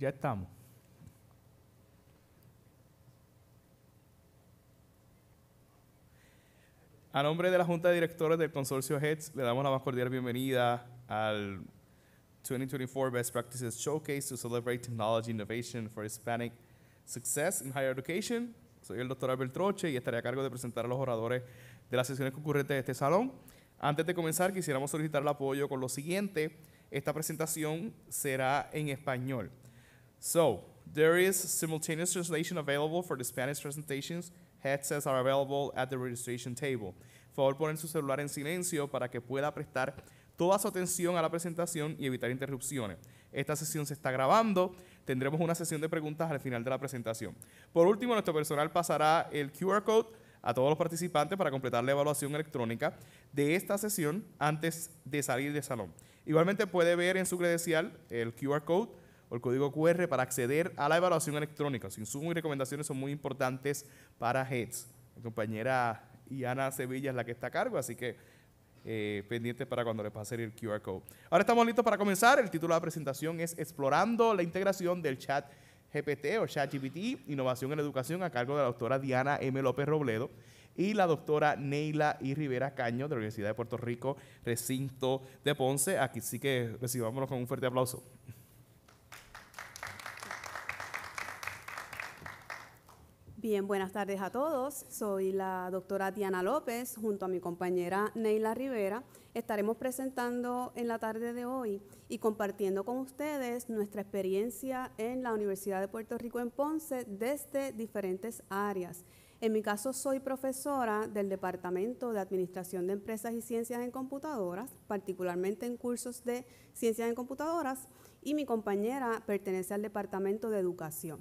ya estamos. A nombre de la Junta de Directores del Consorcio HEDS, le damos la más cordial bienvenida al 2024 Best Practices Showcase to Celebrate Technology Innovation for Hispanic Success in Higher Education. Soy el doctor Albert Troche y estaré a cargo de presentar a los oradores de las sesiones concurrentes de este salón. Antes de comenzar, quisiéramos solicitar el apoyo con lo siguiente. Esta presentación será en español. So there is simultaneous translation available for the Spanish presentations. Headsets are available at the registration table. Por favor, ponen su celular en silencio para que pueda prestar toda su atención a la presentación y evitar interrupciones. Esta sesión se está grabando. Tendremos una sesión de preguntas al final de la presentación. Por último, nuestro personal pasará el QR code a todos los participantes para completar la evaluación electrónica de esta sesión antes de salir del salón. Igualmente puede ver en su credencial el QR code el código QR para acceder a la evaluación electrónica. Los insumos y recomendaciones son muy importantes para HEDS. Mi compañera Iana Sevilla es la que está a cargo, así que eh, pendiente pendientes para cuando le pase el QR code. Ahora estamos listos para comenzar. El título de la presentación es Explorando la integración del chat GPT o GPT, Innovación en la Educación, a cargo de la doctora Diana M. López Robledo y la doctora Neila y Rivera Caño de la Universidad de Puerto Rico, recinto de Ponce. Aquí sí que recibámonos con un fuerte aplauso. Bien, buenas tardes a todos. Soy la doctora Diana López junto a mi compañera Neila Rivera. Estaremos presentando en la tarde de hoy y compartiendo con ustedes nuestra experiencia en la Universidad de Puerto Rico en Ponce desde diferentes áreas. En mi caso soy profesora del Departamento de Administración de Empresas y Ciencias en Computadoras, particularmente en cursos de Ciencias en Computadoras, y mi compañera pertenece al Departamento de Educación.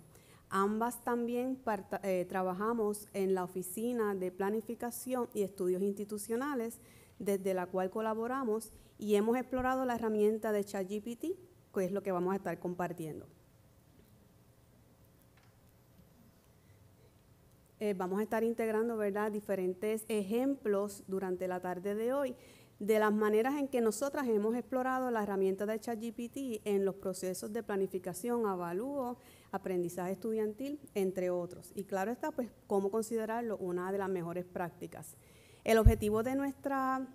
Ambas también eh, trabajamos en la Oficina de Planificación y Estudios Institucionales, desde la cual colaboramos y hemos explorado la herramienta de ChatGPT, que es lo que vamos a estar compartiendo. Eh, vamos a estar integrando ¿verdad? diferentes ejemplos durante la tarde de hoy de las maneras en que nosotras hemos explorado la herramienta de ChatGPT en los procesos de planificación, avalúo, aprendizaje estudiantil, entre otros. Y claro está, pues, cómo considerarlo una de las mejores prácticas. El objetivo de nuestra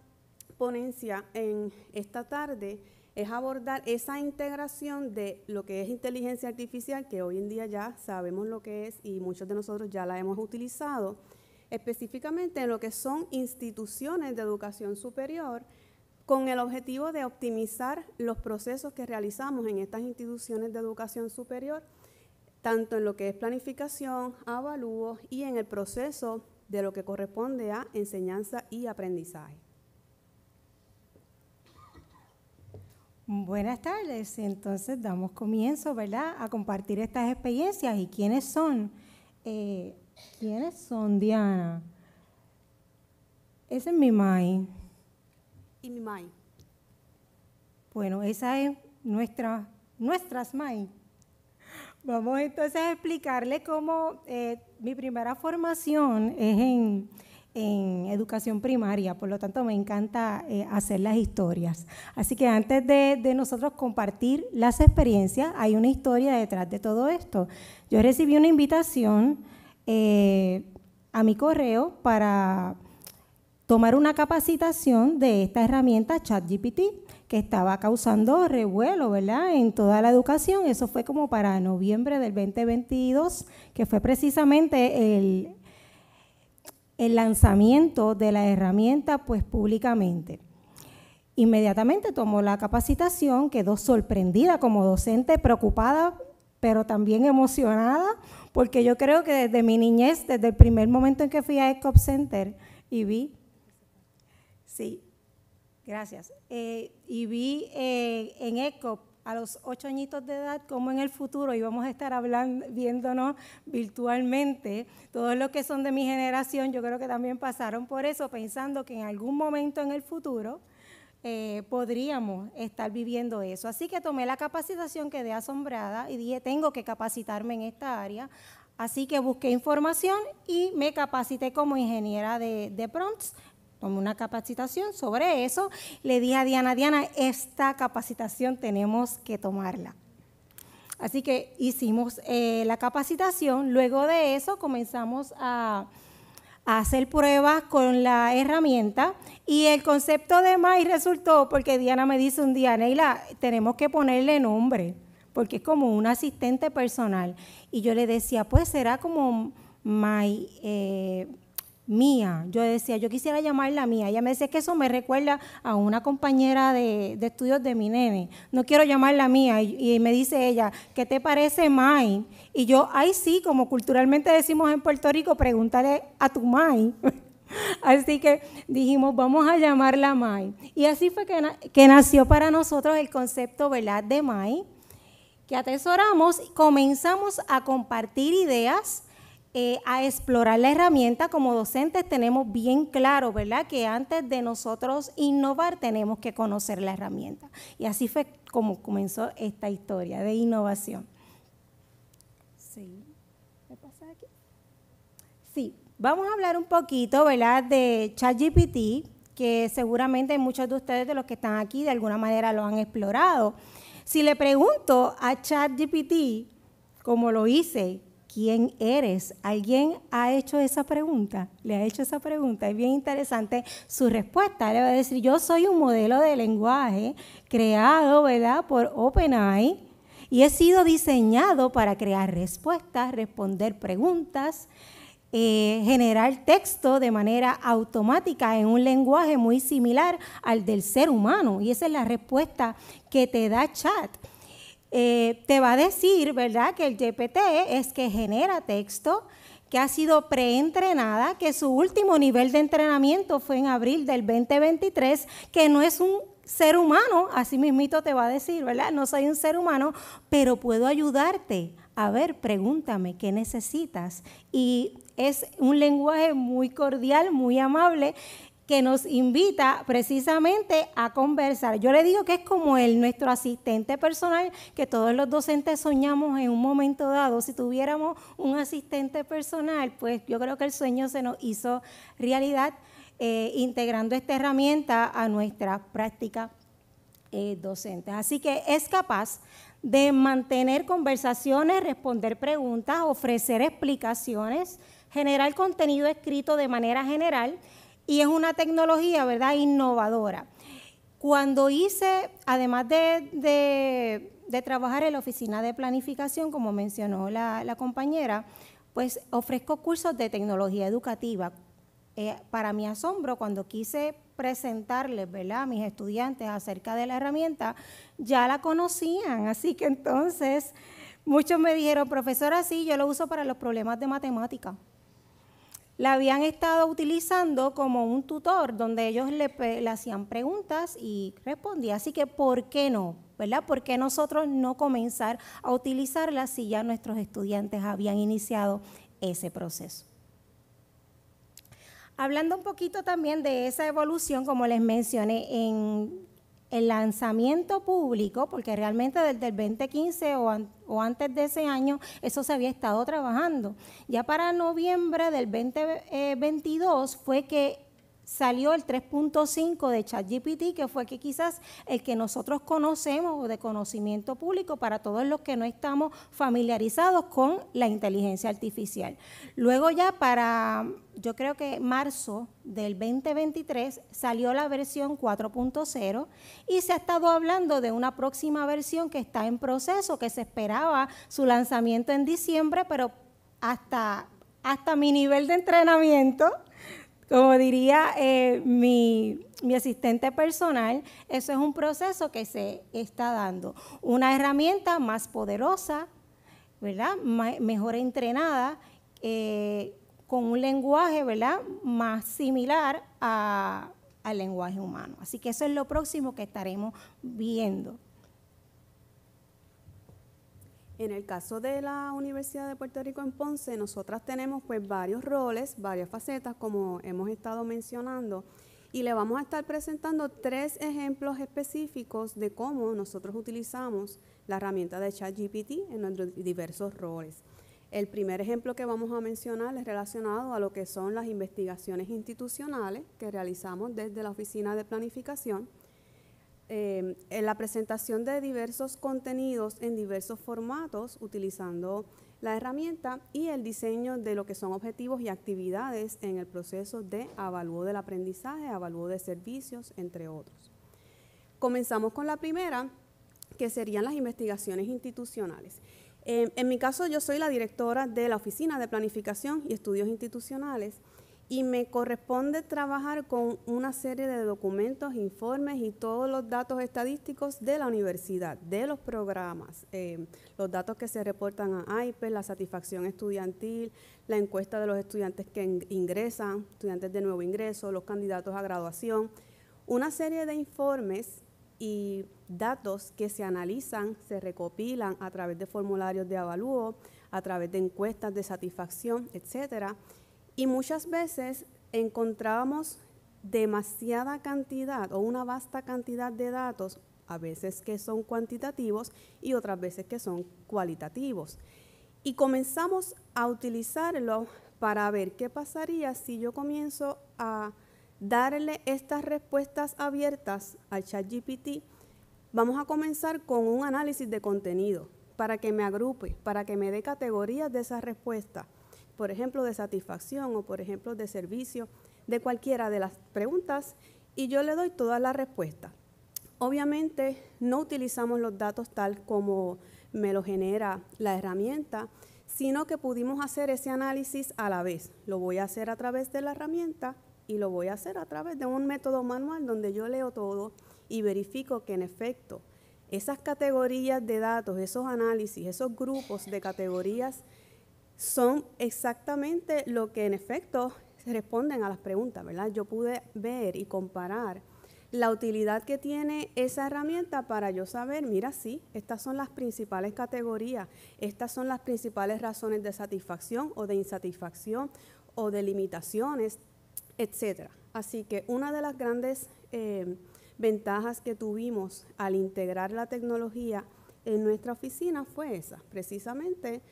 ponencia en esta tarde es abordar esa integración de lo que es inteligencia artificial, que hoy en día ya sabemos lo que es y muchos de nosotros ya la hemos utilizado, específicamente en lo que son instituciones de educación superior, con el objetivo de optimizar los procesos que realizamos en estas instituciones de educación superior tanto en lo que es planificación, avalúo y en el proceso de lo que corresponde a enseñanza y aprendizaje. Buenas tardes, entonces damos comienzo, ¿verdad?, a compartir estas experiencias y quiénes son. Eh, ¿Quiénes son, Diana? Esa es mi Mai. Y mi Mai. Bueno, esa es nuestra, nuestras Mai. Vamos entonces a explicarle cómo eh, mi primera formación es en, educación primaria, por lo tanto me encanta eh, hacer las historias. Así que antes de, nosotros compartir las experiencias, hay una historia detrás de todo esto. Yo recibí una invitación eh, a mi correo para tomar una capacitación de esta herramienta ChatGPT que estaba causando revuelo, ¿verdad? En toda la educación. Eso fue como para noviembre del 2022, que fue precisamente el, el lanzamiento de la herramienta, pues públicamente. Inmediatamente tomó la capacitación, quedó sorprendida como docente, preocupada, pero también emocionada, porque yo creo que desde mi niñez, desde el primer momento en que fui a Ecop Center y vi Sí, gracias. Eh, y vi eh, en ECO a los ocho añitos de edad cómo en el futuro íbamos a estar hablando, viéndonos virtualmente. Todos los que son de mi generación, yo creo que también pasaron por eso, pensando que en algún momento en el futuro eh, podríamos estar viviendo eso. Así que tomé la capacitación, quedé asombrada y dije, tengo que capacitarme en esta área. Así que busqué información y me capacité como ingeniera de, de prompts tomé una capacitación sobre eso. Le dije a Diana, Diana, esta capacitación tenemos que tomarla. Así que hicimos eh, la capacitación, luego de eso comenzamos a, hacer pruebas con la herramienta y el concepto de My resultó porque Diana me dice un día, Neila, tenemos que ponerle nombre, porque es como un asistente personal. Y yo le decía, pues será como My... Eh, mía. Yo decía, yo quisiera llamarla mía. Ella me decía que eso me recuerda a una compañera de, estudios de mi nene. No quiero llamarla mía. Y, me dice ella, ¿qué te parece Mai? Y yo, ay sí, como culturalmente decimos en Puerto Rico, pregúntale a tu Mai. así que dijimos, vamos a llamarla Mai. Y así fue que, que nació para nosotros el concepto, ¿verdad?, de Mai, que atesoramos, comenzamos a compartir ideas eh, a explorar la herramienta como docentes tenemos bien claro, ¿verdad? Que antes de nosotros innovar tenemos que conocer la herramienta. Y así fue como comenzó esta historia de innovación. Sí, ¿me pasa aquí? Sí, vamos a hablar un poquito, ¿verdad? De ChatGPT, que seguramente muchos de ustedes de los que están aquí de alguna manera lo han explorado. Si le pregunto a ChatGPT, como lo hice, quién eres. ¿Alguien ha hecho esa pregunta? Le ha hecho esa pregunta. Es bien interesante su respuesta. Le va a decir, yo soy un modelo de lenguaje creado, ¿verdad?, por OpenAI. Y he sido diseñado para crear respuestas, responder preguntas, eh, generar texto de manera automática en un lenguaje muy similar al del ser humano. Y esa es la respuesta que te da chat. Eh, te va a decir, ¿verdad?, que el GPT es que genera texto, que ha sido preentrenada, que su último nivel de entrenamiento fue en abril del 2023, que no es un ser humano, así mismito te va a decir, ¿verdad? No soy un ser humano, pero puedo ayudarte. A ver, pregúntame qué necesitas. Y es un lenguaje muy cordial, muy amable que nos invita precisamente a conversar. Yo le digo que es como el nuestro asistente personal, que todos los docentes soñamos en un momento dado. Si tuviéramos un asistente personal, pues yo creo que el sueño se nos hizo realidad eh, integrando esta herramienta a nuestra práctica eh, docente. Así que es capaz de mantener conversaciones, responder preguntas, ofrecer explicaciones, generar contenido escrito de manera general, y es una tecnología, ¿verdad?, innovadora. Cuando hice, además de, de, trabajar en la oficina de planificación, como mencionó la, compañera, pues ofrezco cursos de tecnología educativa. Eh, para mi asombro, cuando quise presentarles, ¿verdad?, a mis estudiantes acerca de la herramienta, ya la conocían, así que entonces muchos me dijeron, profesora, sí, yo lo uso para los problemas de matemática la habían estado utilizando como un tutor donde ellos le, hacían preguntas y respondía. Así que, ¿por qué no? ¿Verdad? ¿Por qué nosotros no comenzar a utilizarla si ya nuestros estudiantes habían iniciado ese proceso? Hablando un poquito también de esa evolución, como les mencioné en el lanzamiento público, porque realmente desde el 2015 o, antes de ese año eso se había estado trabajando. Ya para noviembre del 2022 eh, fue que salió el 3.5 de ChatGPT, que fue que quizás el que nosotros conocemos o de conocimiento público para todos los que no estamos familiarizados con la inteligencia artificial. Luego ya para, yo creo que marzo del 2023 salió la versión 4.0 y se ha estado hablando de una próxima versión que está en proceso, que se esperaba su lanzamiento en diciembre, pero hasta hasta mi nivel de entrenamiento como diría eh, mi, asistente personal, eso es un proceso que se está dando. Una herramienta más poderosa, ¿verdad? mejor entrenada, eh, con un lenguaje, ¿verdad? Más similar al lenguaje humano. Así que eso es lo próximo que estaremos viendo. En el caso de la Universidad de Puerto Rico en Ponce, nosotras tenemos pues varios roles, varias facetas, como hemos estado mencionando, y le vamos a estar presentando tres ejemplos específicos de cómo nosotros utilizamos la herramienta de ChatGPT en nuestros diversos roles. El primer ejemplo que vamos a mencionar es relacionado a lo que son las investigaciones institucionales que realizamos desde la Oficina de Planificación Em, en la presentación de diversos contenidos en diversos formatos utilizando la herramienta y el diseño de lo que son objetivos y actividades en el proceso de avalúo del aprendizaje, avalúo de servicios, entre otros. Comenzamos con la primera, que serían las investigaciones institucionales. Em, en mi caso, yo soy la directora de la Oficina de Planificación y Estudios Institucionales y me corresponde trabajar con una serie de documentos, informes y todos los datos estadísticos de la universidad, de los programas, eh, los datos que se reportan a AIPES, la satisfacción estudiantil, la encuesta de los estudiantes que ingresan, estudiantes de nuevo ingreso, los candidatos a graduación, una serie de informes y datos que se analizan, se recopilan a través de formularios de avalúo, a través de encuestas de satisfacción, etcétera y muchas veces encontrábamos demasiada cantidad o una vasta cantidad de datos, a veces que son cuantitativos y otras veces que son cualitativos. Y comenzamos a utilizarlo para ver qué pasaría si yo comienzo a darle estas respuestas abiertas al ChatGPT. Vamos a comenzar con un análisis de contenido para que me agrupe, para que me dé categorías de esas respuestas por ejemplo, de satisfacción o, por ejemplo, de servicio, de cualquiera de las preguntas y yo le doy todas las respuestas. Obviamente no utilizamos los datos tal como me lo genera la herramienta, sino que pudimos hacer ese análisis a la vez. Lo voy a hacer a través de la herramienta y lo voy a hacer a través de un método manual donde yo leo todo y verifico que en efecto esas categorías de datos, esos análisis, esos grupos de categorías son exactamente lo que en efecto responden a las preguntas, ¿verdad? Yo pude ver y comparar la utilidad que tiene esa herramienta para yo saber, mira, sí, estas son las principales categorías, estas son las principales razones de satisfacción o de insatisfacción o de limitaciones, etcétera. Así que una de las grandes eh, ventajas que tuvimos al integrar la tecnología en nuestra oficina fue esa, precisamente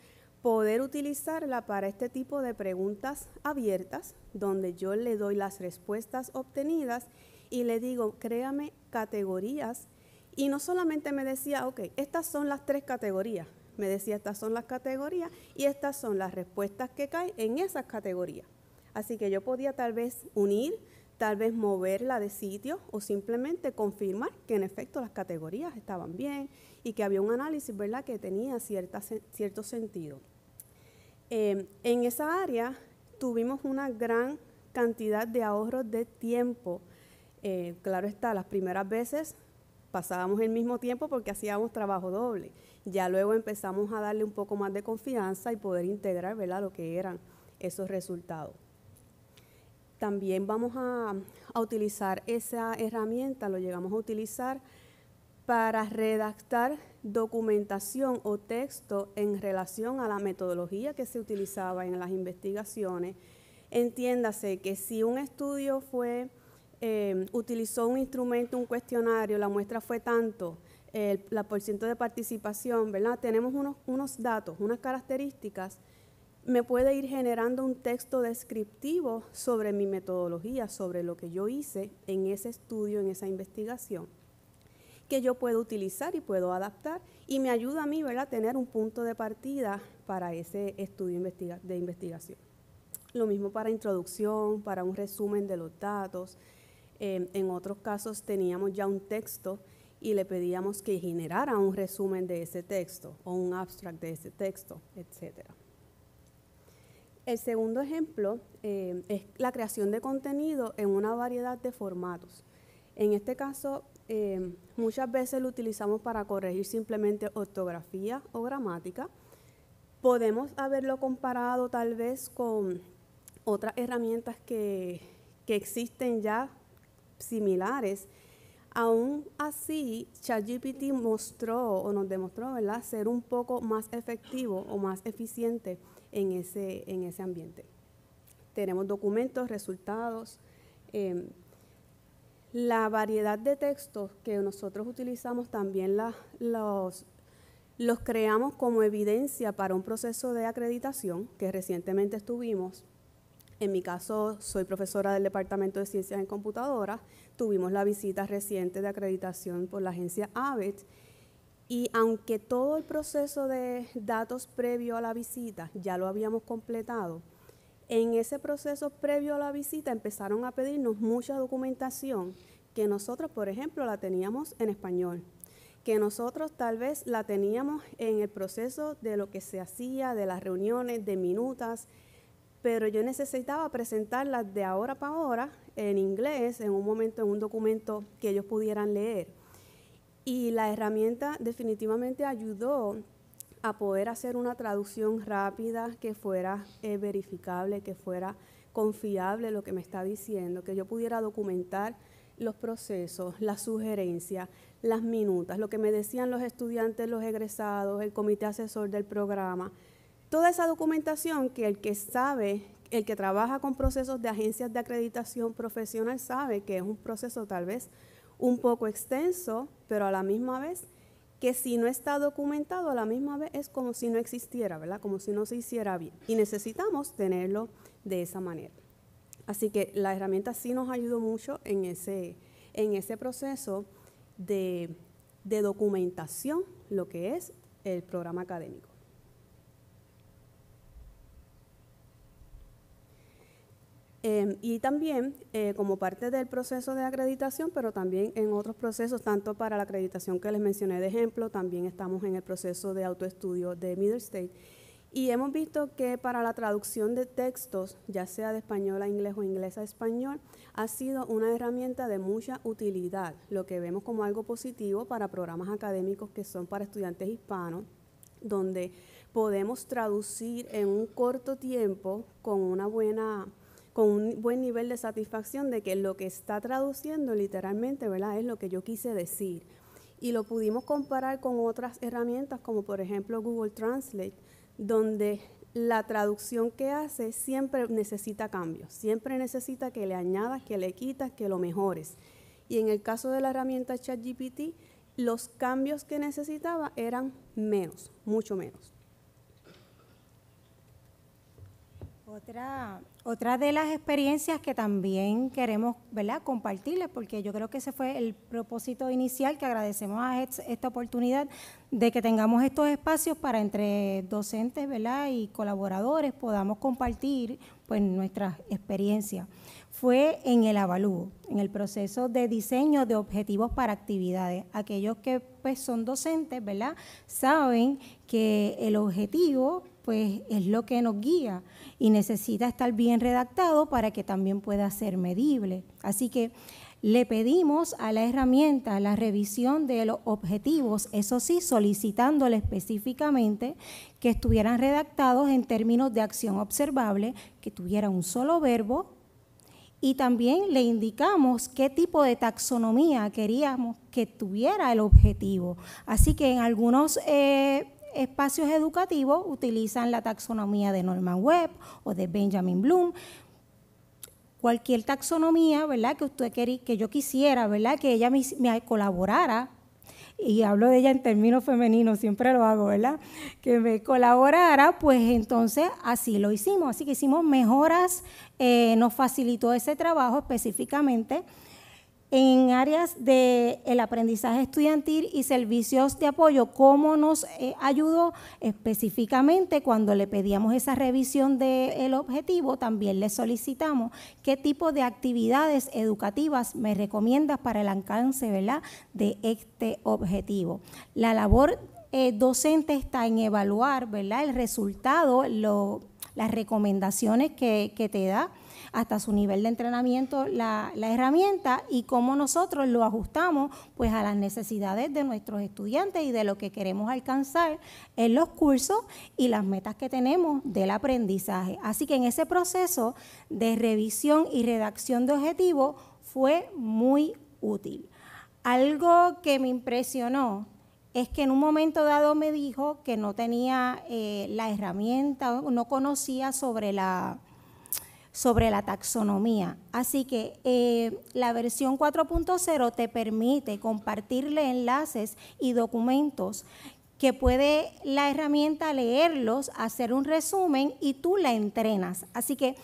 poder utilizarla para este tipo de preguntas abiertas, donde yo le doy las respuestas obtenidas y le digo, créame categorías. Y no solamente me decía, ok, estas son las tres categorías. Me decía, estas son las categorías y estas son las respuestas que caen en esas categorías. Así que yo podía tal vez unir, tal vez moverla de sitio o simplemente confirmar que en efecto las categorías estaban bien y que había un análisis, ¿verdad?, que tenía cierta, cierto sentido. Em, en esa área tuvimos una gran cantidad de ahorros de tiempo. Eh, claro está, las primeras veces pasábamos el mismo tiempo porque hacíamos trabajo doble. Ya luego empezamos a darle un poco más de confianza y poder integrar ¿verdad? lo que eran esos resultados. También vamos a utilizar esa herramienta, lo llegamos a utilizar para redactar documentación o texto en relación a la metodología que se utilizaba en las investigaciones. Entiéndase que si un estudio fue, eh, utilizó un instrumento, un cuestionario, la muestra fue tanto, el, la porcentaje de participación, ¿verdad? Tenemos unos, unos datos, unas características, me puede ir generando un texto descriptivo sobre mi metodología, sobre lo que yo hice en ese estudio, en esa investigación que yo puedo utilizar y puedo adaptar y me ayuda a mí, a tener un punto de partida para ese estudio de investigación. Lo mismo para introducción, para un resumen de los datos. Em, en otros casos teníamos ya un texto y le pedíamos que generara un resumen de ese texto o un abstract de ese texto, etc. El segundo ejemplo em, es la creación de contenido en una variedad de formatos. En este caso, eh, muchas veces lo utilizamos para corregir simplemente ortografía o gramática. Podemos haberlo comparado tal vez con otras herramientas que, existen ya similares. Aún así, ChatGPT mostró o nos demostró ¿verdad? ser un poco más efectivo o más eficiente en ese, en ese ambiente. Tenemos documentos, resultados, em, la variedad de textos que nosotros utilizamos también los, los creamos como evidencia para un proceso de acreditación que recientemente estuvimos. En mi caso, soy profesora del Departamento de Ciencias en Computadoras. Tuvimos la visita reciente de acreditación por la agencia ABET. Y aunque todo el proceso de datos previo a la visita ya lo habíamos completado, en ese proceso previo a la visita empezaron a pedirnos mucha documentación que nosotros, por ejemplo, la teníamos en español, que nosotros tal vez la teníamos en el proceso de lo que se hacía, de las reuniones, de minutas, pero yo necesitaba presentarla de ahora para ahora en inglés, en un momento, en un documento que ellos pudieran leer. Y la herramienta definitivamente ayudó a poder hacer una traducción rápida que fuera eh, verificable, que fuera confiable lo que me está diciendo, que yo pudiera documentar los procesos, las sugerencias, las minutas, lo que me decían los estudiantes, los egresados, el comité asesor del programa. Toda esa documentación que el que sabe, el que trabaja con procesos de agencias de acreditación profesional sabe que es un proceso tal vez un poco extenso, pero a la misma vez que si no está documentado, a la misma vez es como si no existiera, ¿verdad? Como si no se hiciera bien. Y necesitamos tenerlo de esa manera. Así que la herramienta sí nos ayudó mucho en ese, en ese proceso de documentación, lo que es el programa académico. Em, y también eh, como parte del proceso de acreditación, pero también en otros procesos, tanto para la acreditación que les mencioné de ejemplo, también estamos en el proceso de autoestudio de Middle State. Y hemos visto que para la traducción de textos, ya sea de español a inglés o inglés a español, ha sido una herramienta de mucha utilidad, lo que vemos como algo positivo para programas académicos que son para estudiantes hispanos, donde podemos traducir en un corto tiempo con una buena con un buen nivel de satisfacción de que lo que está traduciendo literalmente, ¿verdad? Es lo que yo quise decir. Y lo pudimos comparar con otras herramientas como por ejemplo Google Translate, donde la traducción que hace siempre necesita cambios, siempre necesita que le añadas, que le quitas, que lo mejores. Y en el caso de la herramienta ChatGPT, los cambios que necesitaba eran menos, mucho menos. Otra, otra de las experiencias que también queremos ¿verdad? compartirles, porque yo creo que ese fue el propósito inicial, que agradecemos a esta oportunidad de que tengamos estos espacios para entre docentes ¿verdad? y colaboradores podamos compartir pues, nuestras experiencias. Fue en el avalúo, en el proceso de diseño de objetivos para actividades. Aquellos que pues, son docentes ¿verdad? saben que el objetivo pues es lo que nos guía y necesita estar bien redactado para que también pueda ser medible. Así que le pedimos a la herramienta la revisión de los objetivos, eso sí, solicitándole específicamente que estuvieran redactados en términos de acción observable, que tuviera un solo verbo y también le indicamos qué tipo de taxonomía queríamos que tuviera el objetivo. Así que en algunos... Eh, espacios educativos utilizan la taxonomía de Norman Webb o de Benjamin Bloom. Cualquier taxonomía, ¿verdad? Que usted querí, que yo quisiera, ¿verdad? Que ella me, colaborara y hablo de ella en términos femeninos, siempre lo hago, ¿verdad? Que me colaborara, pues entonces así lo hicimos. Así que hicimos mejoras, eh, nos facilitó ese trabajo específicamente en áreas del el aprendizaje estudiantil y servicios de apoyo, cómo nos eh, ayudó específicamente cuando le pedíamos esa revisión del objetivo, también le solicitamos qué tipo de actividades educativas me recomiendas para el alcance ¿verdad? de este objetivo. La labor eh, docente está en evaluar el resultado, las recomendaciones que, que te da hasta su nivel de entrenamiento la, herramienta y cómo nosotros lo ajustamos pues a las necesidades de nuestros estudiantes y de lo que queremos alcanzar en los cursos y las metas que tenemos del aprendizaje. Así que en ese proceso de revisión y redacción de objetivos fue muy útil. Algo que me impresionó es que en un momento dado me dijo que no tenía eh, la herramienta, no conocía sobre la sobre la taxonomía. Así que eh, la versión 4.0 te permite compartirle enlaces y documentos que puede la herramienta leerlos, hacer un resumen y tú la entrenas. Así que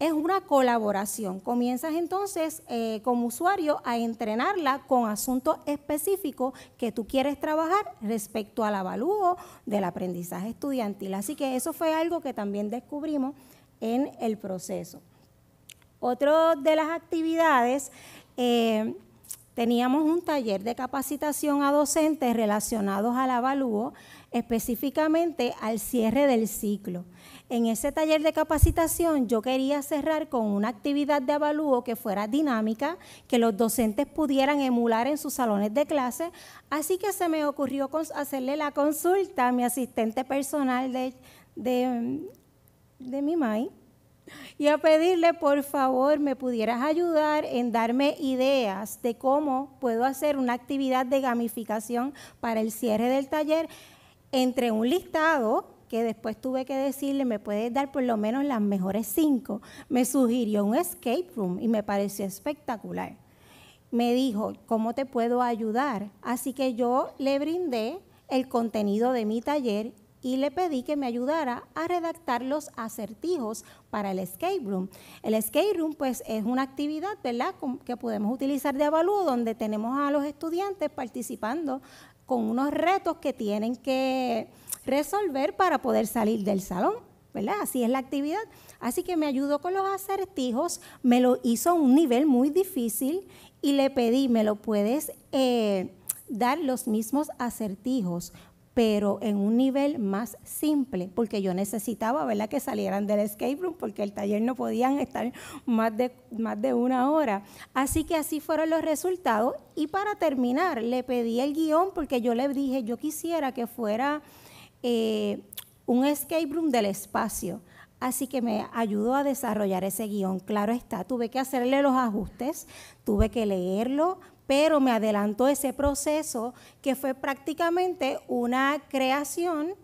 es una colaboración. Comienzas entonces eh, como usuario a entrenarla con asuntos específicos que tú quieres trabajar respecto al avalúo del aprendizaje estudiantil. Así que eso fue algo que también descubrimos en el proceso. Otra de las actividades, eh, teníamos un taller de capacitación a docentes relacionados al avalúo, específicamente al cierre del ciclo. En ese taller de capacitación yo quería cerrar con una actividad de avalúo que fuera dinámica, que los docentes pudieran emular en sus salones de clase, así que se me ocurrió hacerle la consulta a mi asistente personal de, de de mi mai y a pedirle por favor me pudieras ayudar en darme ideas de cómo puedo hacer una actividad de gamificación para el cierre del taller entre un listado que después tuve que decirle, me puedes dar por lo menos las mejores cinco. Me sugirió un escape room y me pareció espectacular. Me dijo, ¿cómo te puedo ayudar? Así que yo le brindé el contenido de mi taller y le pedí que me ayudara a redactar los acertijos para el escape room. El escape room pues es una actividad, ¿verdad?, que podemos utilizar de avalúo donde tenemos a los estudiantes participando con unos retos que tienen que resolver para poder salir del salón, ¿verdad? Así es la actividad. Así que me ayudó con los acertijos, me lo hizo a un nivel muy difícil y le pedí, ¿me lo puedes eh, dar los mismos acertijos pero en un nivel más simple, porque yo necesitaba ¿verdad? que salieran del escape room, porque el taller no podían estar más de, más de una hora. Así que así fueron los resultados. Y para terminar, le pedí el guión, porque yo le dije, yo quisiera que fuera eh, un escape room del espacio. Así que me ayudó a desarrollar ese guión. Claro está, tuve que hacerle los ajustes, tuve que leerlo, pero me adelantó ese proceso que fue prácticamente una creación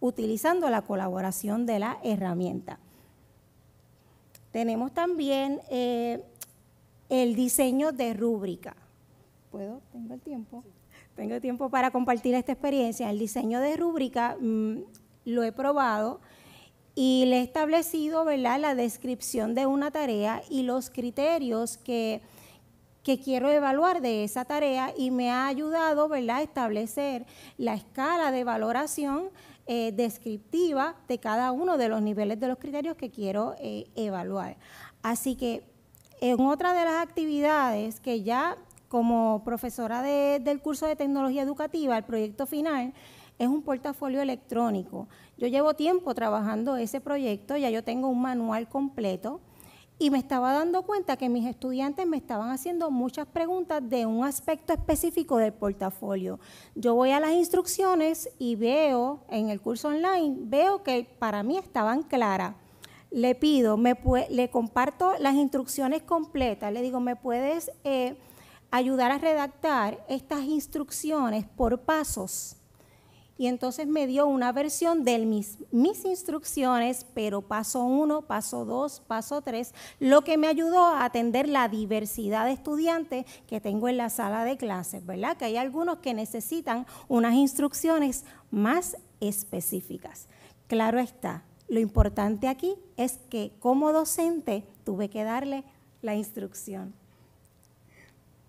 utilizando la colaboración de la herramienta. Tenemos también eh, el diseño de rúbrica. ¿Puedo? Tengo el tiempo. Tengo el tiempo para compartir esta experiencia. El diseño de rúbrica mm, lo he probado y le he establecido ¿verdad? la descripción de una tarea y los criterios que que quiero evaluar de esa tarea y me ha ayudado a establecer la escala de valoración eh, descriptiva de cada uno de los niveles de los criterios que quiero eh, evaluar. Así que en otra de las actividades que ya como profesora de, del curso de tecnología educativa, el proyecto final, es un portafolio electrónico. Yo llevo tiempo trabajando ese proyecto, ya yo tengo un manual completo y me estaba dando cuenta que mis estudiantes me estaban haciendo muchas preguntas de un aspecto específico del portafolio. Yo voy a las instrucciones y veo en el curso online, veo que para mí estaban claras. Le pido, me le comparto las instrucciones completas, le digo, ¿me puedes eh, ayudar a redactar estas instrucciones por pasos? y entonces me dio una versión de mis, mis instrucciones, pero paso uno, paso dos, paso tres, lo que me ayudó a atender la diversidad de estudiantes que tengo en la sala de clases, ¿verdad? Que hay algunos que necesitan unas instrucciones más específicas. Claro está, lo importante aquí es que como docente tuve que darle la instrucción.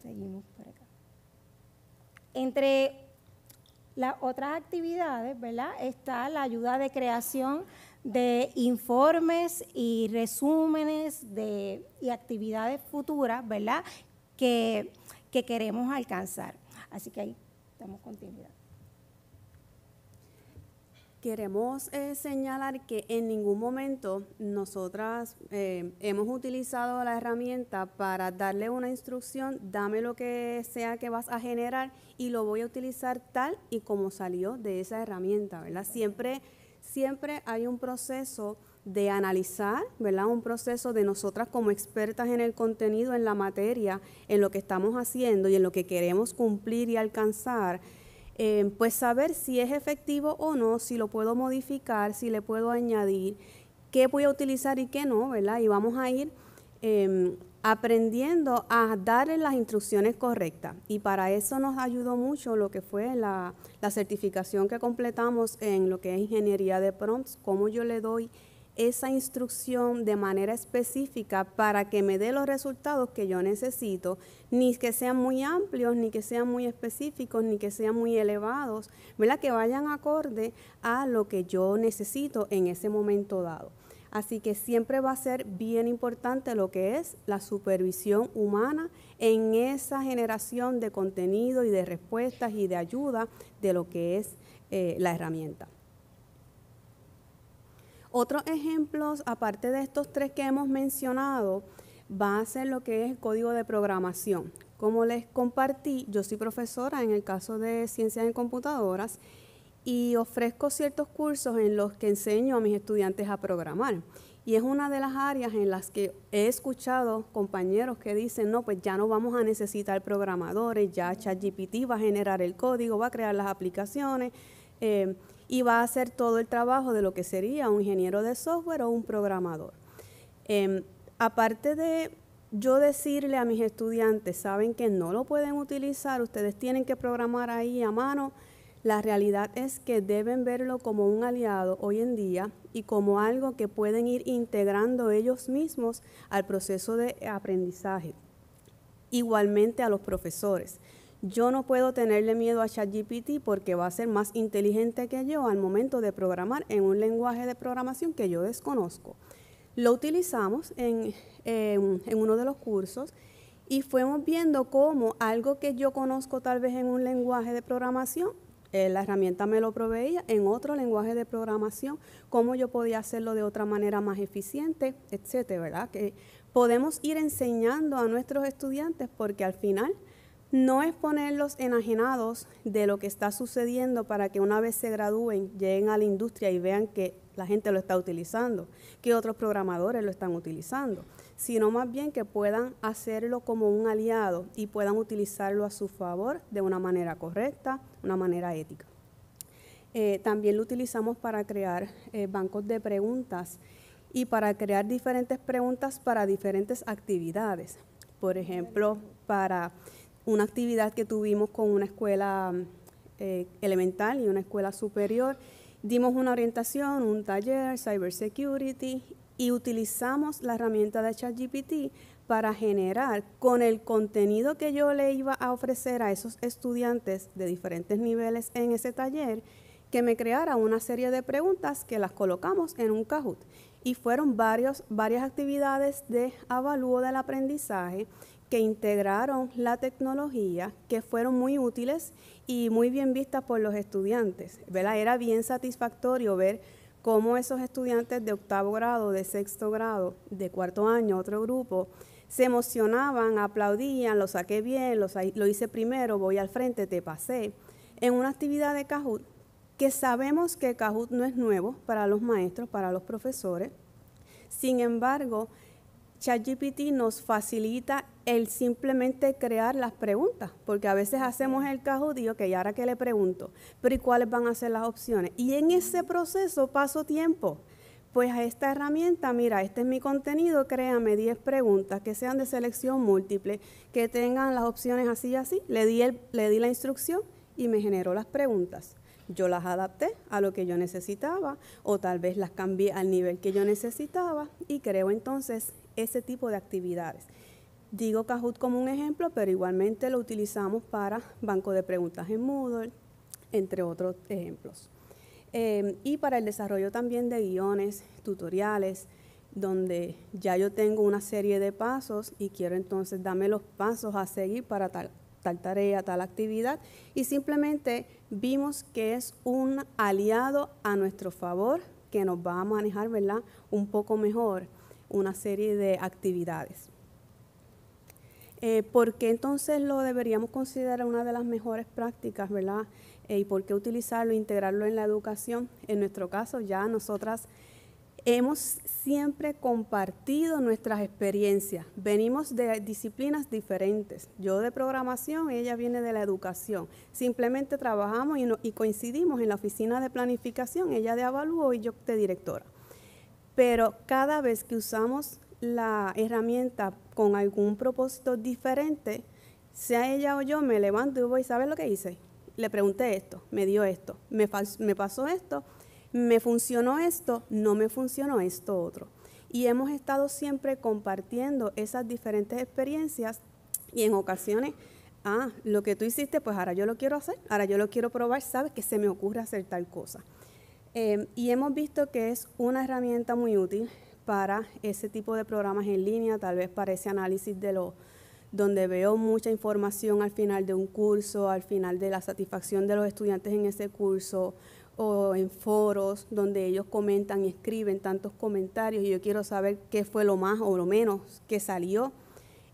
Seguimos por acá. Entre las otras actividades, ¿verdad? Está la ayuda de creación de informes y resúmenes de, y actividades futuras, ¿verdad? Que, que queremos alcanzar. Así que ahí damos continuidad queremos eh, señalar que en ningún momento nosotras eh, hemos utilizado la herramienta para darle una instrucción, dame lo que sea que vas a generar y lo voy a utilizar tal y como salió de esa herramienta, ¿verdad? Siempre, siempre hay un proceso de analizar, ¿verdad? Un proceso de nosotras como expertas en el contenido, en la materia, en lo que estamos haciendo y en lo que queremos cumplir y alcanzar Em, pues saber si es efectivo o no, si lo puedo modificar, si le puedo añadir, qué voy a utilizar y qué no, ¿verdad? Y vamos a ir em, aprendiendo a darle las instrucciones correctas. Y para eso nos ayudó mucho lo que fue la, la certificación que completamos en lo que es ingeniería de prompts, cómo yo le doy esa instrucción de manera específica para que me dé los resultados que yo necesito, ni que sean muy amplios, ni que sean muy específicos, ni que sean muy elevados, Que vayan acorde a lo que yo necesito en ese momento dado. Así que siempre va a ser bien importante lo que es la supervisión humana en esa generación de contenido y de respuestas y de ayuda de lo que es eh, la herramienta. Otros ejemplos, aparte de estos tres que hemos mencionado, va a ser lo que es el código de programación. Como les compartí, yo soy profesora en el caso de ciencias en computadoras y ofrezco ciertos cursos en los que enseño a mis estudiantes a programar. Y es una de las áreas en las que he escuchado compañeros que dicen, no, pues ya no vamos a necesitar programadores, ya ChatGPT va a generar el código, va a crear las aplicaciones. Eh, y va a hacer todo el trabajo de lo que sería un ingeniero de software o un programador. Em, aparte de yo decirle a mis estudiantes, saben que no lo pueden utilizar, ustedes tienen que programar ahí a mano, la realidad es que deben verlo como un aliado hoy en día y como algo que pueden ir integrando ellos mismos al proceso de aprendizaje. Igualmente a los profesores. Yo no puedo tenerle miedo a ChatGPT porque va a ser más inteligente que yo al momento de programar en un lenguaje de programación que yo desconozco. Lo utilizamos en, em, uno de los cursos y fuimos viendo cómo algo que yo conozco tal vez en un lenguaje de programación, eh, la herramienta me lo proveía en otro lenguaje de programación, cómo yo podía hacerlo de otra manera más eficiente, etcétera, ¿verdad? Que podemos ir enseñando a nuestros estudiantes porque al final no es ponerlos enajenados de lo que está sucediendo para que una vez se gradúen, lleguen a la industria y vean que la gente lo está utilizando, que otros programadores lo están utilizando, sino más bien que puedan hacerlo como un aliado y puedan utilizarlo a su favor de una manera correcta, una manera ética. Eh, también lo utilizamos para crear eh, bancos de preguntas y para crear diferentes preguntas para diferentes actividades. Por ejemplo, para una actividad que tuvimos con una escuela eh, elemental y una escuela superior. Dimos una orientación, un taller, cybersecurity, y utilizamos la herramienta de ChatGPT para generar con el contenido que yo le iba a ofrecer a esos estudiantes de diferentes niveles en ese taller, que me creara una serie de preguntas que las colocamos en un Kahoot. Y fueron varios, varias actividades de avalúo del aprendizaje integraron la tecnología, que fueron muy útiles y muy bien vistas por los estudiantes. ¿verdad? Era bien satisfactorio ver cómo esos estudiantes de octavo grado, de sexto grado, de cuarto año, otro grupo, se emocionaban, aplaudían, lo saqué bien, lo, lo hice primero, voy al frente, te pasé, en una actividad de Kahoot, que sabemos que Kahoot no es nuevo para los maestros, para los profesores. Sin embargo, ChatGPT nos facilita el simplemente crear las preguntas, porque a veces hacemos el Kahoot y ok, ahora que le pregunto, pero ¿y cuáles van a ser las opciones? Y en ese proceso paso tiempo. Pues a esta herramienta, mira, este es mi contenido, créame 10 preguntas que sean de selección múltiple, que tengan las opciones así y así. Le di, le di la instrucción y me generó las preguntas yo las adapté a lo que yo necesitaba o tal vez las cambié al nivel que yo necesitaba y creo entonces ese tipo de actividades. Digo Kahoot como un ejemplo, pero igualmente lo utilizamos para banco de preguntas en Moodle, entre otros ejemplos. Em, y para el desarrollo también de guiones, tutoriales, donde ya yo tengo una serie de pasos y quiero entonces darme los pasos a seguir para tal tal tarea, tal actividad, y simplemente vimos que es un aliado a nuestro favor que nos va a manejar ¿verdad? un poco mejor una serie de actividades. Eh, ¿Por qué entonces lo deberíamos considerar una de las mejores prácticas, verdad? Eh, ¿Y por qué utilizarlo, integrarlo en la educación? En nuestro caso, ya nosotras hemos siempre compartido nuestras experiencias. Venimos de disciplinas diferentes. Yo de programación, ella viene de la educación. Simplemente trabajamos y, coincidimos en la oficina de planificación, ella de avalúo y yo de directora. Pero cada vez que usamos la herramienta con algún propósito diferente, sea ella o yo, me levanto y voy, ¿sabes lo que hice? Le pregunté esto, me dio esto, me pasó esto, me funcionó esto, no me funcionó esto otro. Y hemos estado siempre compartiendo esas diferentes experiencias y en ocasiones, ah, lo que tú hiciste, pues ahora yo lo quiero hacer, ahora yo lo quiero probar, sabes que se me ocurre hacer tal cosa. Em, y hemos visto que es una herramienta muy útil para ese tipo de programas en línea, tal vez para ese análisis de lo donde veo mucha información al final de un curso, al final de la satisfacción de los estudiantes en ese curso, o en foros donde ellos comentan y escriben tantos comentarios y yo quiero saber qué fue lo más o lo menos que salió,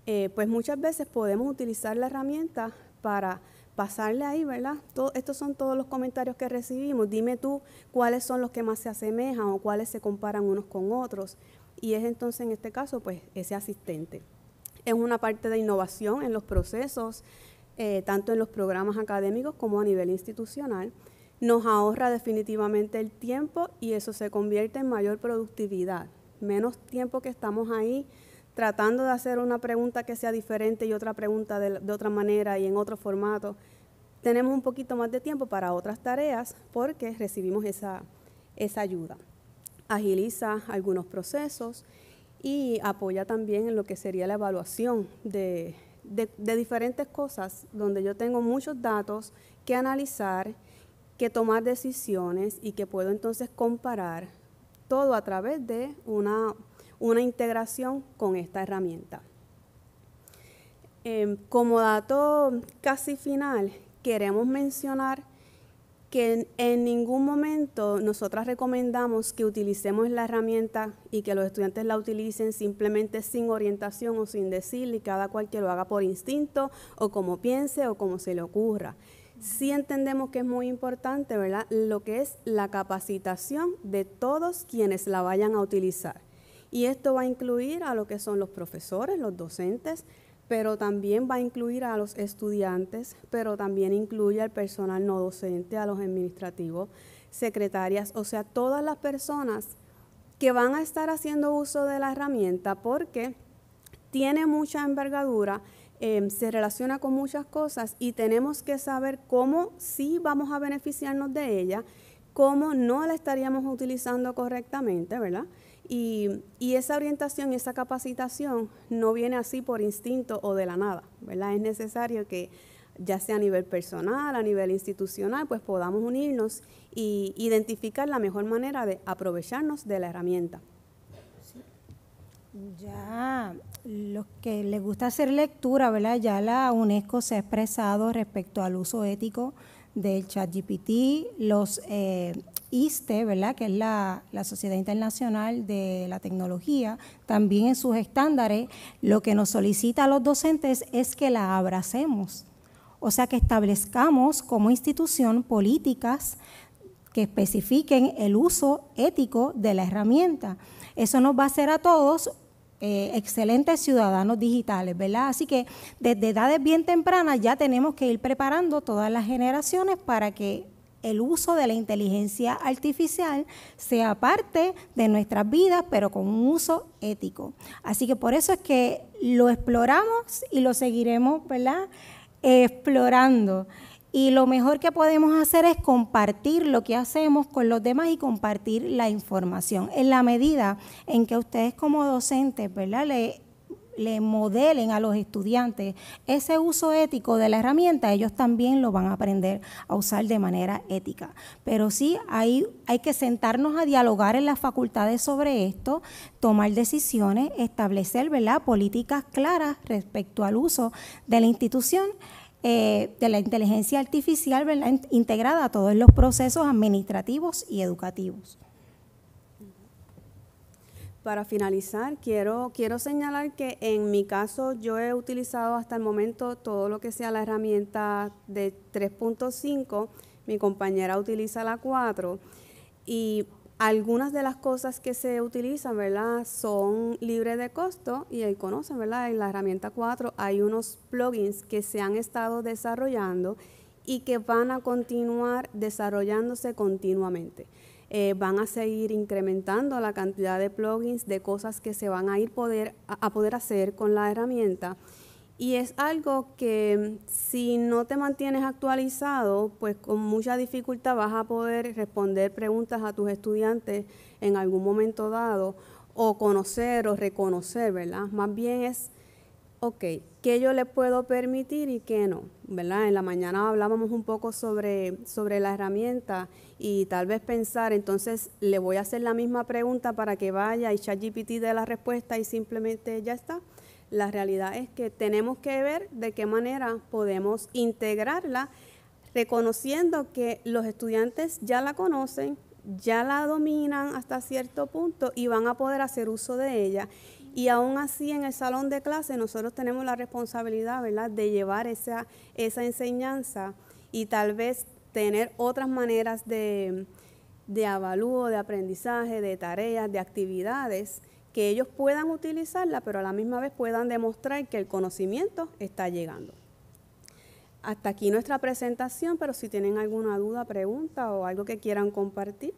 eh, pues muchas veces podemos utilizar la herramienta para pasarle ahí, ¿verdad? estos son todos los comentarios que recibimos. Dime tú cuáles son los que más se asemejan o cuáles se comparan unos con otros. Y es entonces en este caso, pues, ese asistente. Es una parte de innovación en los procesos, eh, tanto en los programas académicos como a nivel institucional nos ahorra definitivamente el tiempo y eso se convierte en mayor productividad. Menos tiempo que estamos ahí tratando de hacer una pregunta que sea diferente y otra pregunta de, otra manera y en otro formato. Tenemos un poquito más de tiempo para otras tareas porque recibimos esa, ayuda. Agiliza algunos procesos y apoya también en lo que sería la evaluación de diferentes cosas donde yo tengo muchos datos que analizar que tomar decisiones y que puedo entonces comparar todo a través de una, integración con esta herramienta. Em, como dato casi final, queremos mencionar que en, ningún momento nosotras recomendamos que utilicemos la herramienta y que los estudiantes la utilicen simplemente sin orientación o sin decirle, cada cual que lo haga por instinto o como piense o como se le ocurra sí entendemos que es muy importante, ¿verdad? Lo que es la capacitación de todos quienes la vayan a utilizar. Y esto va a incluir a lo que son los profesores, los docentes, pero también va a incluir a los estudiantes, pero también incluye al personal no docente, a los administrativos, secretarias, o sea, todas las personas que van a estar haciendo uso de la herramienta porque tiene mucha envergadura Em, se relaciona con muchas cosas y tenemos que saber cómo sí vamos a beneficiarnos de ella, cómo no la estaríamos utilizando correctamente, ¿verdad? Y, esa orientación y esa capacitación no viene así por instinto o de la nada, ¿verdad? Es necesario que ya sea a nivel personal, a nivel institucional, pues podamos unirnos y identificar la mejor manera de aprovecharnos de la herramienta. Ya, los que les gusta hacer lectura, ¿verdad? Ya la UNESCO se ha expresado respecto al uso ético del ChatGPT, los eh, ISTE, ¿verdad? Que es la, la Sociedad Internacional de la Tecnología, también en sus estándares, lo que nos solicita a los docentes es que la abracemos. O sea, que establezcamos como institución políticas que especifiquen el uso ético de la herramienta. Eso nos va a hacer a todos eh, excelentes ciudadanos digitales, ¿verdad? Así que desde edades bien tempranas ya tenemos que ir preparando todas las generaciones para que el uso de la inteligencia artificial sea parte de nuestras vidas, pero con un uso ético. Así que por eso es que lo exploramos y lo seguiremos, ¿verdad? Explorando. Y lo mejor que podemos hacer es compartir lo que hacemos con los demás y compartir la información. En la medida en que ustedes como docentes, ¿verdad? Le, modelen a los estudiantes ese uso ético de la herramienta, ellos también lo van a aprender a usar de manera ética. Pero sí hay, hay que sentarnos a dialogar en las facultades sobre esto, tomar decisiones, establecer ¿verdad? políticas claras respecto al uso de la institución eh, de la inteligencia artificial integrada a todos los procesos administrativos y educativos. Para finalizar, quiero, quiero señalar que en mi caso yo he utilizado hasta el momento todo lo que sea la herramienta de 3.5, mi compañera utiliza la 4 y algunas de las cosas que se utilizan, ¿verdad? Son libres de costo y ahí conocen, ¿verdad? En la herramienta 4 hay unos plugins que se han estado desarrollando y que van a continuar desarrollándose continuamente. Eh, van a seguir incrementando la cantidad de plugins, de cosas que se van a ir poder, a poder hacer con la herramienta y es algo que si no te mantienes actualizado, pues con mucha dificultad vas a poder responder preguntas a tus estudiantes en algún momento dado o conocer o reconocer, ¿verdad? Más bien es, ok, ¿qué yo le puedo permitir y qué no? ¿Verdad? En la mañana hablábamos un poco sobre, sobre la herramienta y tal vez pensar, entonces le voy a hacer la misma pregunta para que vaya y ChatGPT dé la respuesta y simplemente ya está la realidad es que tenemos que ver de qué manera podemos integrarla, reconociendo que los estudiantes ya la conocen, ya la dominan hasta cierto punto y van a poder hacer uso de ella. Y aún así en el salón de clase nosotros tenemos la responsabilidad ¿verdad? de llevar esa, esa enseñanza y tal vez tener otras maneras de, de avalúo, de aprendizaje, de tareas, de actividades que ellos puedan utilizarla, pero a la misma vez puedan demostrar que el conocimiento está llegando. Hasta aquí nuestra presentación, pero si tienen alguna duda, pregunta o algo que quieran compartir,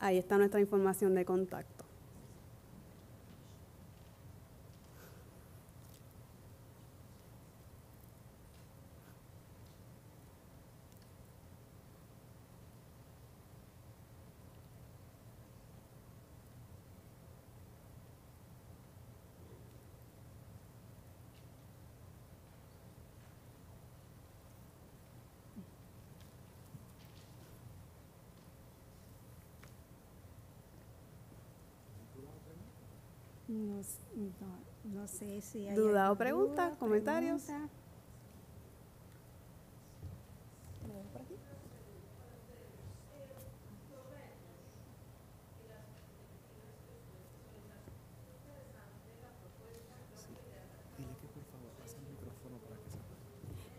ahí está nuestra información de contacto. No, no, sé si hay. ¿Duda o pregunta? ¿Comentarios?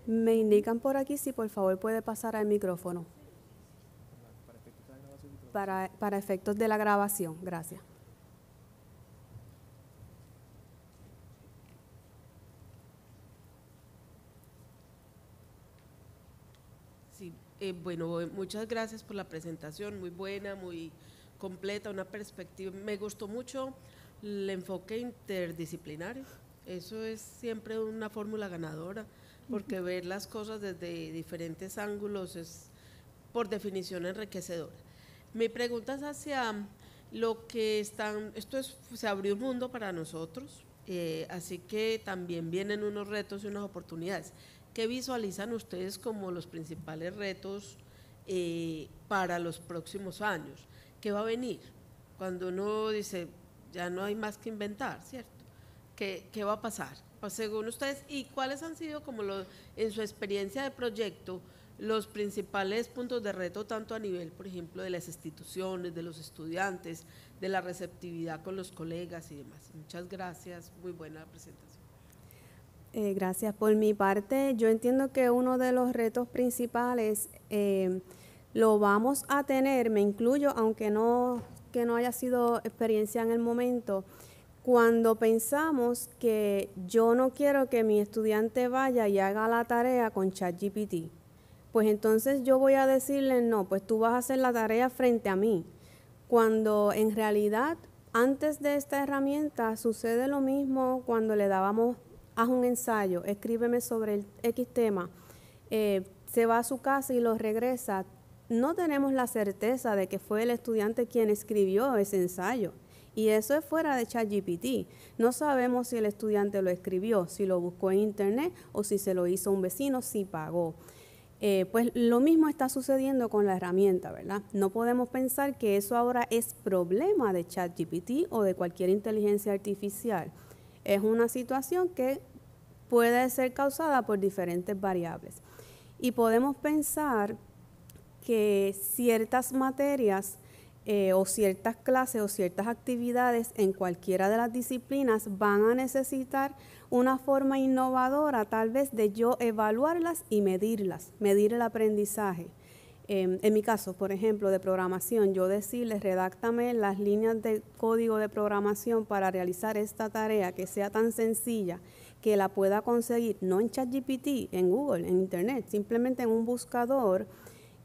Me indican por aquí si por favor puede pasar al micrófono. Para, para efectos de la grabación, gracias. Eh, bueno, muchas gracias por la presentación, muy buena, muy completa, una perspectiva. Me gustó mucho el enfoque interdisciplinario. Eso es siempre una fórmula ganadora, porque ver las cosas desde diferentes ángulos es por definición enriquecedora. Mi pregunta es hacia lo que están, esto es, se abrió un mundo para nosotros, eh, así que también vienen unos retos y unas oportunidades. ¿Qué visualizan ustedes como los principales retos eh, para los próximos años? ¿Qué va a venir? Cuando uno dice, ya no hay más que inventar, ¿cierto? ¿Qué, va a pasar? Pues, según ustedes, ¿y cuáles han sido como los, en su experiencia de proyecto? los principales puntos de reto, tanto a nivel, por ejemplo, de las instituciones, de los estudiantes, de la receptividad con los colegas y demás. Muchas gracias, muy buena presentación. Eh, gracias. Por mi parte, yo entiendo que uno de los retos principales eh, lo vamos a tener, me incluyo, aunque no, que no haya sido experiencia en el momento, cuando pensamos que yo no quiero que mi estudiante vaya y haga la tarea con ChatGPT. Pues entonces yo voy a decirle, no, pues tú vas a hacer la tarea frente a mí, cuando en realidad antes de esta herramienta sucede lo mismo cuando le dábamos haz un ensayo, escríbeme sobre el X tema, eh, se va a su casa y lo regresa, no tenemos la certeza de que fue el estudiante quien escribió ese ensayo. Y eso es fuera de ChatGPT. No sabemos si el estudiante lo escribió, si lo buscó en internet o si se lo hizo un vecino, si pagó. Eh, pues lo mismo está sucediendo con la herramienta, ¿verdad? No podemos pensar que eso ahora es problema de ChatGPT o de cualquier inteligencia artificial es una situación que puede ser causada por diferentes variables. Y podemos pensar que ciertas materias eh, o ciertas clases o ciertas actividades en cualquiera de las disciplinas van a necesitar una forma innovadora tal vez de yo evaluarlas y medirlas, medir el aprendizaje. Em, en mi caso, por ejemplo, de programación, yo decirles, redáctame las líneas de código de programación para realizar esta tarea que sea tan sencilla que la pueda conseguir, no en ChatGPT, en Google, en Internet, simplemente en un buscador,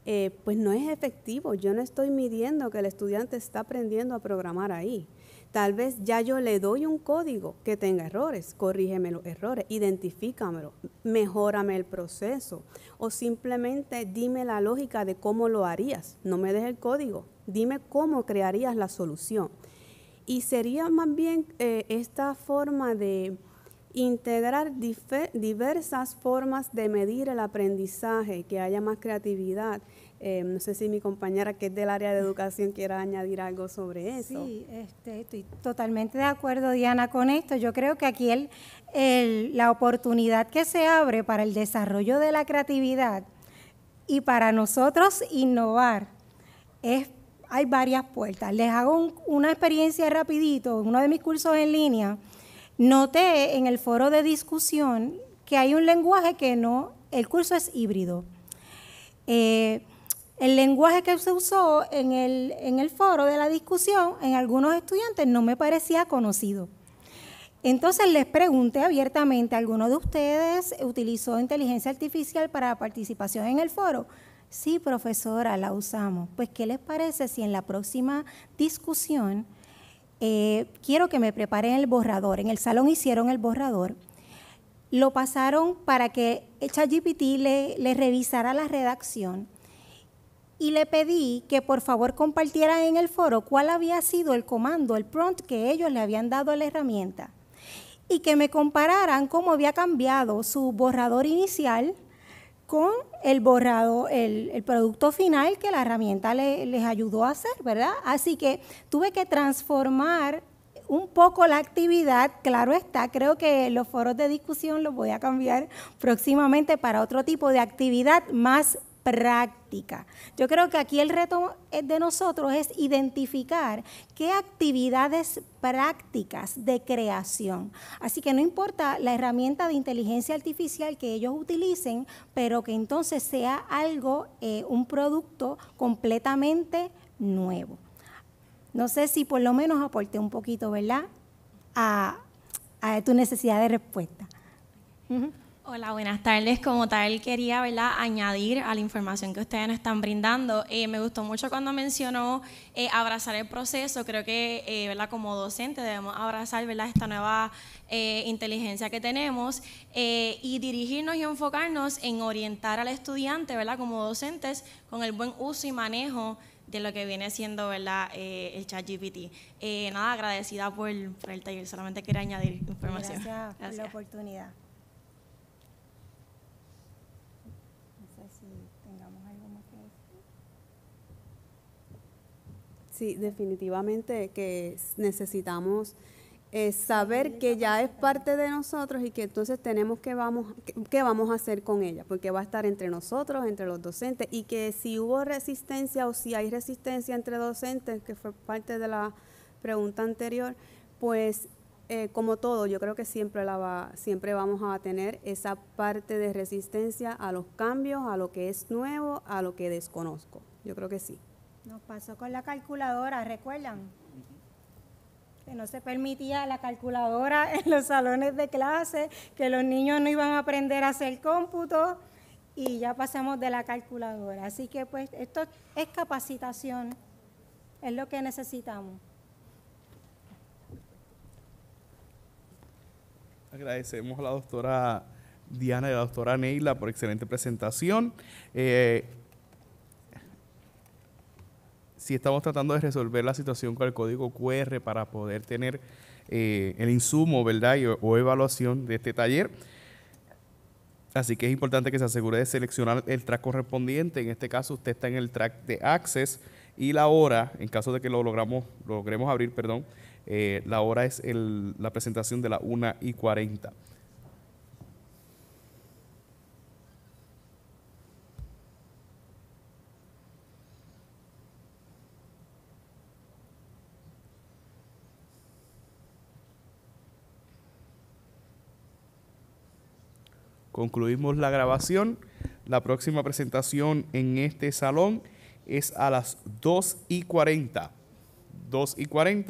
eh, pues no es efectivo. Yo no estoy midiendo que el estudiante está aprendiendo a programar ahí. Tal vez ya yo le doy un código que tenga errores, corrígeme los errores, identifícamelo, mejórame el proceso o simplemente dime la lógica de cómo lo harías, no me dejes el código, dime cómo crearías la solución. Y sería más bien eh, esta forma de integrar diversas formas de medir el aprendizaje, que haya más creatividad, Em, no sé si mi compañera que es del área de educación quiera añadir algo sobre eso. Sí, este, estoy totalmente de acuerdo, Diana, con esto. Yo creo que aquí el, la oportunidad que se abre para el desarrollo de la creatividad y para nosotros innovar es hay varias puertas. Les hago una experiencia rapidito, uno de mis cursos en línea. Noté en el foro de discusión que hay un lenguaje que no, el curso es híbrido. Eh, el lenguaje que se usó en el, en el foro de la discusión en algunos estudiantes no me parecía conocido. Entonces les pregunté abiertamente, ¿alguno de ustedes utilizó inteligencia artificial para participación en el foro? Sí, profesora, la usamos. Pues, ¿qué les parece si en la próxima discusión eh, quiero que me preparen el borrador? En el salón hicieron el borrador. Lo pasaron para que ChatGPT le, le revisara la redacción y le pedí que por favor compartieran en el foro cuál había sido el comando, el prompt que ellos le habían dado a la herramienta y que me compararan cómo había cambiado su borrador inicial con el borrado, el, producto final que la herramienta les ayudó a hacer, ¿verdad? Así que tuve que transformar un poco la actividad, claro está, creo que los foros de discusión los voy a cambiar próximamente para otro tipo de actividad más práctica. Yo creo que aquí el reto eh, de nosotros es identificar qué actividades prácticas de creación. Así que no importa la herramienta de inteligencia artificial que ellos utilicen, pero que entonces sea algo, eh, un producto completamente nuevo. No sé si por lo menos aporte un poquito, ¿verdad? A, tu necesidad de respuesta. Hola, buenas tardes. Como tal, quería ¿verdad? añadir a la información que ustedes nos están brindando. Eh, me gustó mucho cuando mencionó eh, abrazar el proceso. Creo que eh, ¿verdad? como docente debemos abrazar ¿verdad? esta nueva eh, inteligencia que tenemos y dirigirnos y enfocarnos en orientar al estudiante ¿verdad? como docentes con el buen uso y manejo de lo que viene siendo ¿verdad? el chat GPT. nada, agradecida por, el taller, solamente quería añadir información. Gracias. por la oportunidad. Sí, definitivamente que necesitamos eh, saber que ya es parte de nosotros y que entonces tenemos que vamos, qué vamos a hacer con ella, porque va a estar entre nosotros, entre los docentes, y que si hubo resistencia o si hay resistencia entre docentes, que fue parte de la pregunta anterior, pues eh, como todo, yo creo que siempre, la va, siempre vamos a tener esa parte de resistencia a los cambios, a lo que es nuevo, a lo que desconozco. Yo creo que sí. Nos pasó con la calculadora, ¿recuerdan? Que no se permitía la calculadora en los salones de clase, que los niños no iban a aprender a hacer cómputo y ya pasamos de la calculadora. Así que pues esto es capacitación, es lo que necesitamos. Agradecemos a la doctora Diana y a la doctora Neila por excelente presentación. Eh, si estamos tratando de resolver la situación con el código QR para poder tener eh, el insumo, o evaluación de este taller. Así que es importante que se asegure de seleccionar el track correspondiente. En este caso, usted está en el track de Access y la hora, en caso de que lo logramos, logremos abrir, perdón, eh, la hora es la presentación de la 1 y 40. Concluimos la grabación. La próxima presentación en este salón es a las 2 y 40. 2 y 40.